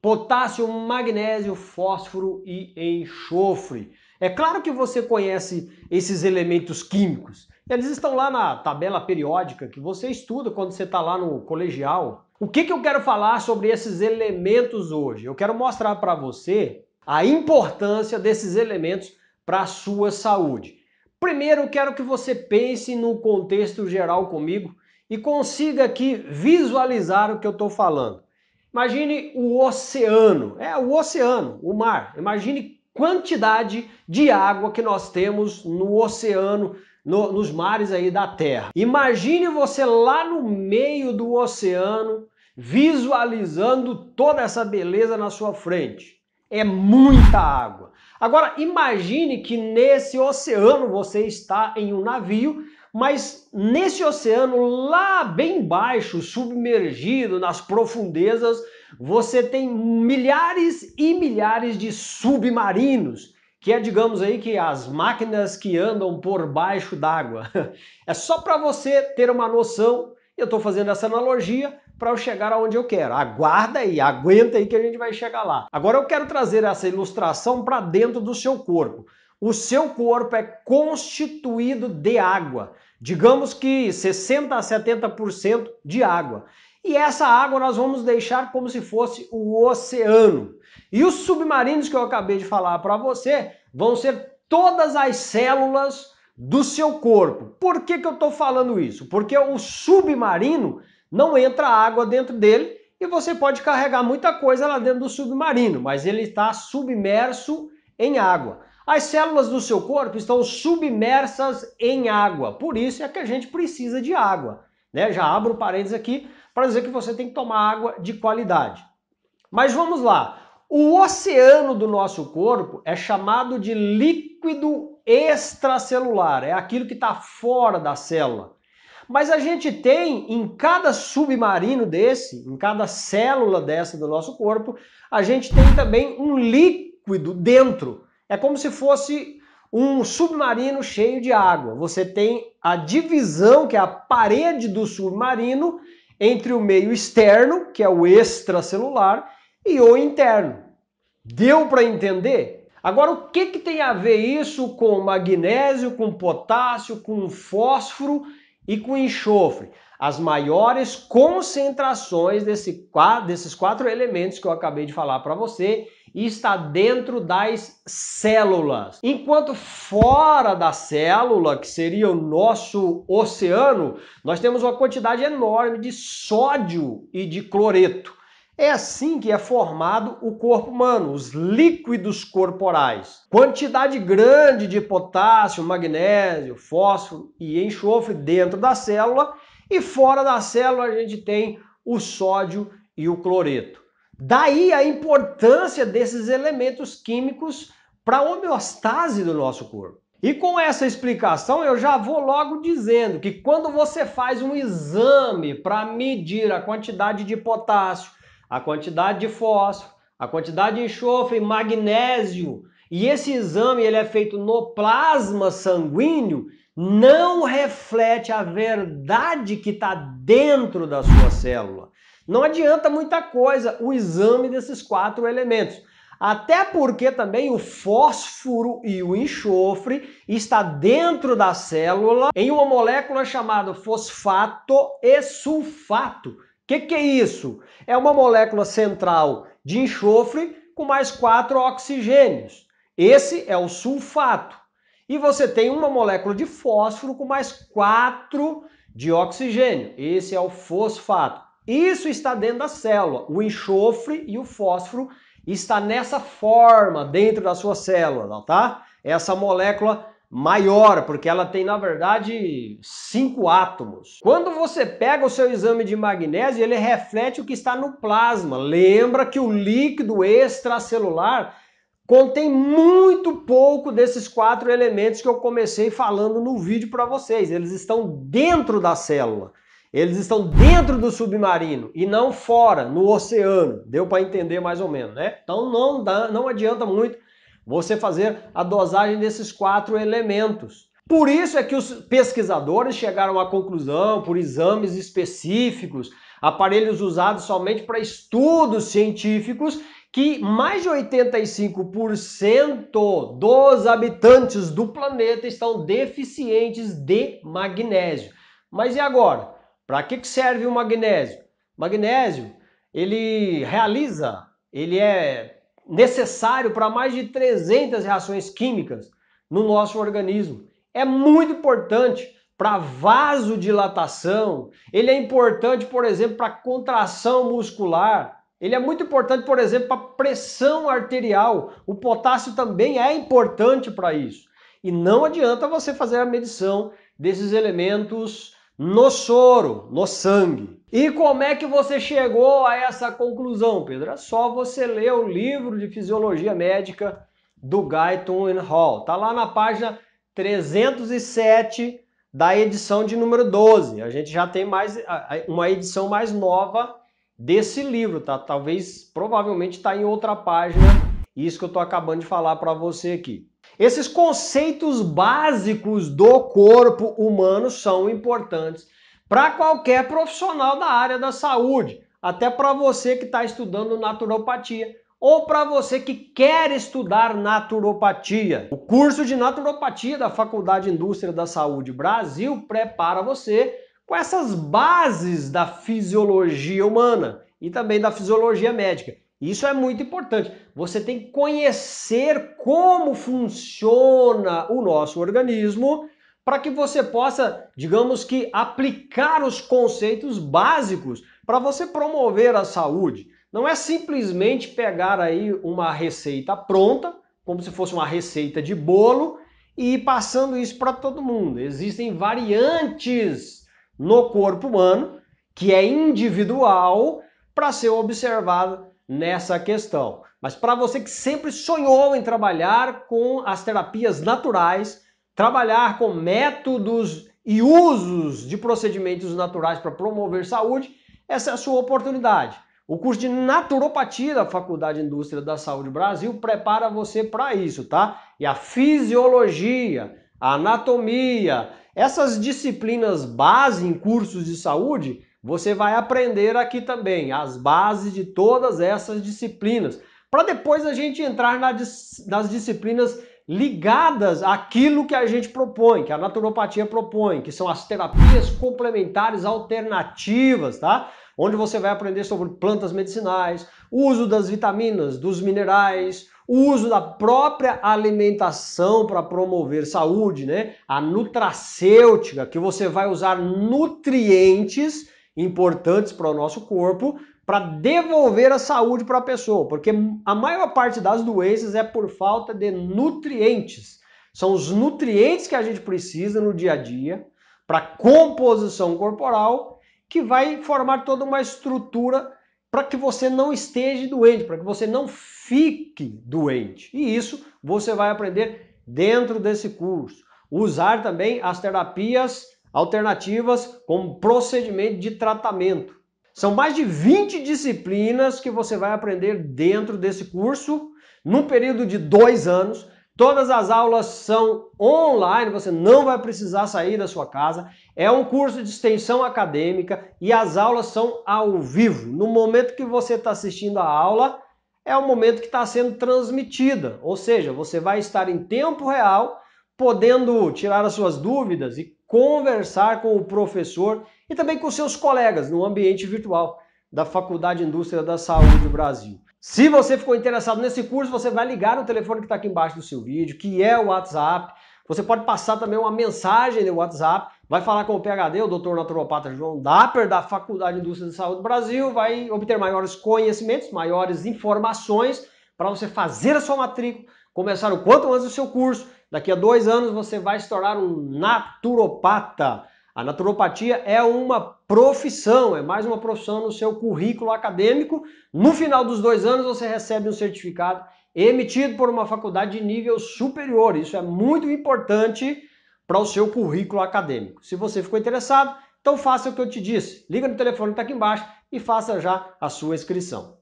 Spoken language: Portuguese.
potássio, magnésio, fósforo e enxofre. É claro que você conhece esses elementos químicos. Eles estão lá na tabela periódica que você estuda quando você está lá no colegial. O que, que eu quero falar sobre esses elementos hoje? Eu quero mostrar para você a importância desses elementos para a sua saúde. Primeiro, eu quero que você pense no contexto geral comigo e consiga aqui visualizar o que eu estou falando. Imagine o oceano, é o oceano, o mar. Imagine quantidade de água que nós temos no oceano, no, nos mares aí da Terra. Imagine você lá no meio do oceano, visualizando toda essa beleza na sua frente. É muita água. Agora imagine que nesse oceano você está em um navio mas nesse oceano, lá bem baixo, submergido nas profundezas, você tem milhares e milhares de submarinos, que é, digamos aí, que as máquinas que andam por baixo d'água. É só para você ter uma noção, eu estou fazendo essa analogia para eu chegar aonde eu quero. Aguarda aí, aguenta aí que a gente vai chegar lá. Agora eu quero trazer essa ilustração para dentro do seu corpo. O seu corpo é constituído de água, digamos que 60 a 70% de água. E essa água nós vamos deixar como se fosse o oceano. E os submarinos que eu acabei de falar para você vão ser todas as células do seu corpo. Por que, que eu estou falando isso? Porque o submarino não entra água dentro dele e você pode carregar muita coisa lá dentro do submarino, mas ele está submerso em água. As células do seu corpo estão submersas em água, por isso é que a gente precisa de água. Né? Já abro parênteses aqui para dizer que você tem que tomar água de qualidade. Mas vamos lá. O oceano do nosso corpo é chamado de líquido extracelular, é aquilo que está fora da célula. Mas a gente tem em cada submarino desse, em cada célula dessa do nosso corpo, a gente tem também um líquido dentro. É como se fosse um submarino cheio de água. Você tem a divisão, que é a parede do submarino, entre o meio externo, que é o extracelular, e o interno. Deu para entender? Agora, o que, que tem a ver isso com magnésio, com potássio, com fósforo e com enxofre? As maiores concentrações desse, desses quatro elementos que eu acabei de falar para você e está dentro das células. Enquanto fora da célula, que seria o nosso oceano, nós temos uma quantidade enorme de sódio e de cloreto. É assim que é formado o corpo humano, os líquidos corporais. Quantidade grande de potássio, magnésio, fósforo e enxofre dentro da célula e fora da célula a gente tem o sódio e o cloreto. Daí a importância desses elementos químicos para a homeostase do nosso corpo. E com essa explicação, eu já vou logo dizendo que quando você faz um exame para medir a quantidade de potássio, a quantidade de fósforo, a quantidade de enxofre, magnésio, e esse exame ele é feito no plasma sanguíneo, não reflete a verdade que está dentro da sua célula. Não adianta muita coisa o exame desses quatro elementos. Até porque também o fósforo e o enxofre está dentro da célula em uma molécula chamada fosfato e sulfato. O que, que é isso? É uma molécula central de enxofre com mais quatro oxigênios. Esse é o sulfato. E você tem uma molécula de fósforo com mais quatro de oxigênio. Esse é o fosfato. Isso está dentro da célula. O enxofre e o fósforo está nessa forma dentro da sua célula, tá? É essa molécula maior, porque ela tem, na verdade, cinco átomos. Quando você pega o seu exame de magnésio, ele reflete o que está no plasma. Lembra que o líquido extracelular contém muito pouco desses quatro elementos que eu comecei falando no vídeo para vocês. Eles estão dentro da célula. Eles estão dentro do submarino e não fora, no oceano. Deu para entender mais ou menos, né? Então não, dá, não adianta muito você fazer a dosagem desses quatro elementos. Por isso é que os pesquisadores chegaram à conclusão, por exames específicos, aparelhos usados somente para estudos científicos, que mais de 85% dos habitantes do planeta estão deficientes de magnésio. Mas e agora? Para que, que serve o magnésio? Magnésio, ele realiza, ele é necessário para mais de 300 reações químicas no nosso organismo. É muito importante para vasodilatação, ele é importante, por exemplo, para contração muscular, ele é muito importante, por exemplo, para pressão arterial. O potássio também é importante para isso. E não adianta você fazer a medição desses elementos no soro, no sangue. E como é que você chegou a essa conclusão, Pedro? É só você ler o livro de fisiologia médica do Guyton and Hall. Tá lá na página 307 da edição de número 12. A gente já tem mais uma edição mais nova desse livro, tá? Talvez, provavelmente está em outra página, isso que eu tô acabando de falar para você aqui. Esses conceitos básicos do corpo humano são importantes para qualquer profissional da área da saúde, até para você que está estudando naturopatia ou para você que quer estudar naturopatia. O curso de naturopatia da Faculdade Indústria da Saúde Brasil prepara você com essas bases da fisiologia humana e também da fisiologia médica. Isso é muito importante. Você tem que conhecer como funciona o nosso organismo para que você possa, digamos que, aplicar os conceitos básicos para você promover a saúde. Não é simplesmente pegar aí uma receita pronta, como se fosse uma receita de bolo, e ir passando isso para todo mundo. Existem variantes no corpo humano que é individual para ser observado nessa questão. Mas para você que sempre sonhou em trabalhar com as terapias naturais, trabalhar com métodos e usos de procedimentos naturais para promover saúde, essa é a sua oportunidade. O curso de naturopatia da Faculdade de Indústria da Saúde Brasil prepara você para isso, tá? E a fisiologia, a anatomia, essas disciplinas base em cursos de saúde, você vai aprender aqui também as bases de todas essas disciplinas, para depois a gente entrar nas disciplinas ligadas àquilo que a gente propõe, que a naturopatia propõe, que são as terapias complementares alternativas, tá? Onde você vai aprender sobre plantas medicinais, uso das vitaminas, dos minerais, uso da própria alimentação para promover saúde, né? A nutracêutica, que você vai usar nutrientes importantes para o nosso corpo para devolver a saúde para a pessoa, porque a maior parte das doenças é por falta de nutrientes. São os nutrientes que a gente precisa no dia a dia para composição corporal que vai formar toda uma estrutura para que você não esteja doente, para que você não fique doente. E isso você vai aprender dentro desse curso. Usar também as terapias alternativas como procedimento de tratamento. São mais de 20 disciplinas que você vai aprender dentro desse curso, num período de dois anos. Todas as aulas são online, você não vai precisar sair da sua casa. É um curso de extensão acadêmica e as aulas são ao vivo. No momento que você está assistindo a aula, é o momento que está sendo transmitida. Ou seja, você vai estar em tempo real, podendo tirar as suas dúvidas e conversar com o professor e também com seus colegas no ambiente virtual da Faculdade de Indústria da Saúde do Brasil. Se você ficou interessado nesse curso, você vai ligar no telefone que está aqui embaixo do seu vídeo, que é o WhatsApp. Você pode passar também uma mensagem no WhatsApp, vai falar com o PHD, o Doutor Naturopata João Dapper, da Faculdade de Indústria da Saúde do Brasil, vai obter maiores conhecimentos, maiores informações para você fazer a sua matrícula começar o quanto antes o seu curso. Daqui a dois anos você vai se tornar um naturopata. A naturopatia é uma profissão, é mais uma profissão no seu currículo acadêmico. No final dos dois anos você recebe um certificado emitido por uma faculdade de nível superior. Isso é muito importante para o seu currículo acadêmico. Se você ficou interessado, então faça o que eu te disse. Liga no telefone que está aqui embaixo e faça já a sua inscrição.